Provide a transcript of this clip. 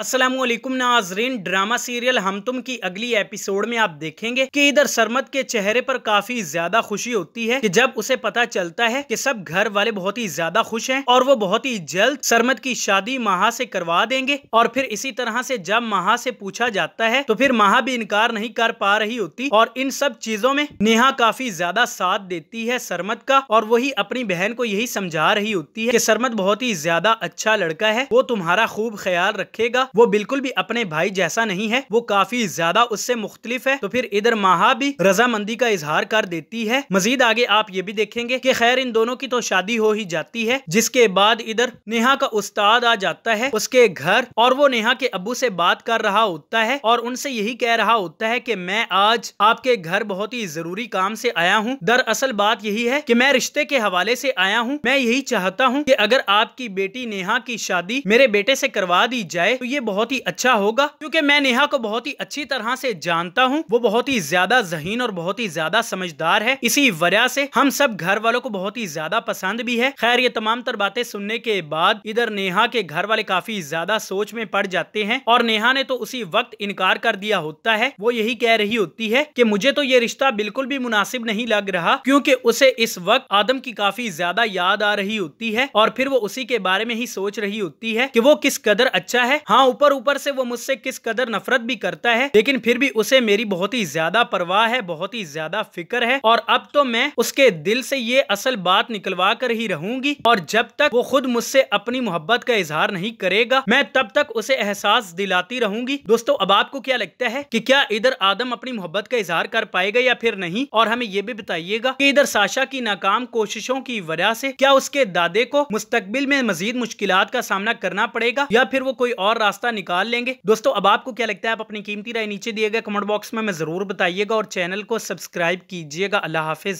असलम नाजरीन drama serial हम तुम की अगली एपिसोड में आप देखेंगे कि इधर सरमत के चेहरे पर काफी ज्यादा खुशी होती है कि जब उसे पता चलता है कि सब घर वाले बहुत ही ज्यादा खुश हैं और वो बहुत ही जल्द सरमत की शादी महा से करवा देंगे और फिर इसी तरह से जब महा से पूछा जाता है तो फिर महा भी इनकार नहीं कर पा रही होती और इन सब चीजों में नेहा काफी ज्यादा साथ देती है सरमत का और वही अपनी बहन को यही समझा रही होती है की सरमत बहुत ही ज्यादा अच्छा लड़का है वो तुम्हारा खूब ख्याल रखेगा वो बिल्कुल भी अपने भाई जैसा नहीं है वो काफी ज्यादा उससे मुख्तलिफ है तो फिर इधर महा भी रजामंदी का इजहार कर देती है मजीद आगे आप ये भी देखेंगे की खैर इन दोनों की तो शादी हो ही जाती है जिसके बाद इधर नेहा का उस्ताद आ जाता है उसके घर और वो नेहा के अबू से बात कर रहा होता है और उनसे यही कह रहा होता है कि मैं आज आपके घर बहुत ही जरूरी काम से आया हूँ दरअसल बात यही है कि मैं रिश्ते के हवाले से आया हूँ मैं यही चाहता हूँ कि अगर आपकी बेटी नेहा की शादी मेरे बेटे से करवा दी जाए तो ये लिए बहुत ही अच्छा होगा क्योंकि मैं नेहा को बहुत ही अच्छी तरह से जानता हूँ वो बहुत ही ज्यादा जहीन और बहुत ही ज्यादा समझदार है इसी वजह से हम सब घर वालों को बहुत ही ज्यादा पसंद भी है खैर ये तमाम तर बातें सुनने के बाद इधर नेहा के घर वाले काफी ज्यादा सोच में पड़ जाते हैं और नेहा ने तो उसी वक्त इनकार कर दिया होता है वो यही कह रही होती है की मुझे तो ये रिश्ता बिल्कुल भी मुनासिब नहीं लग रहा क्यूँकी उसे इस वक्त आदम की काफी ज्यादा याद आ रही होती है और फिर वो उसी के बारे में ही सोच रही होती है कि वो किस कदर अच्छा है हाँ ऊपर ऊपर से वो मुझसे किस कदर नफरत भी करता है लेकिन फिर भी उसे मेरी बहुत ही ज्यादा परवाह है बहुत ही ज्यादा फिक्र है और अब तो मैं उसके दिल से ये असल बात निकलवा कर ही रहूंगी और जब तक वो खुद मुझसे अपनी मोहब्बत का इजहार नहीं करेगा मैं तब तक उसे एहसास दिलाती रहूंगी दोस्तों अब आपको क्या लगता है की क्या इधर आदम अपनी मोहब्बत का इजहार कर पाएगा या फिर नहीं और हमें ये भी बताइएगा की इधर साशा की नाकाम कोशिशों की वजह ऐसी क्या उसके दादे को मुस्तकबिल में मजीद मुश्किल का सामना करना पड़ेगा या फिर वो कोई और रास्ता रास्ता निकाल लेंगे दोस्तों अब आपको क्या लगता है आप अपनी कीमती राय नीचे दिए गए कमेंट बॉक्स में हमें जरूर बताइएगा और चैनल को सब्सक्राइब कीजिएगा अल्लाह हाफिज